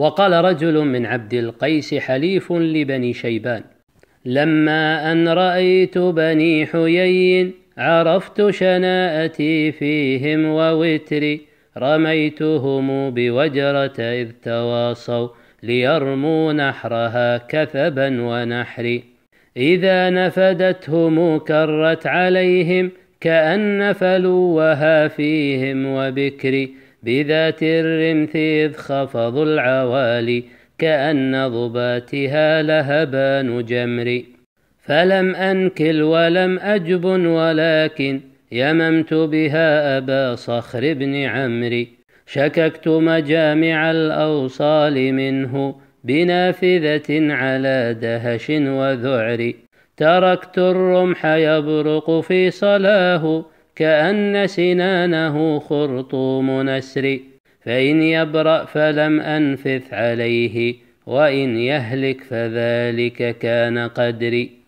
وقال رجل من عبد القيس حليف لبني شيبان لما أن رأيت بني حيي عرفت شناءتي فيهم ووتري رميتهم بوجرة إذ تواصوا ليرموا نحرها كثبا ونحري إذا نفدتهم كرت عليهم كأن فلوها فيهم وبكري بذات الرمث إذ خفضوا العوالي كأن ضباتها لهبان جمر فلم أنكل ولم أجب ولكن يممت بها أبا صخر بن عمري شككت مجامع الأوصال منه بنافذة على دهش وذعر تركت الرمح يبرق في صلاه كأن سنانه خرطوم نسر فإن يبرأ فلم أنفث عليه وإن يهلك فذلك كان قدري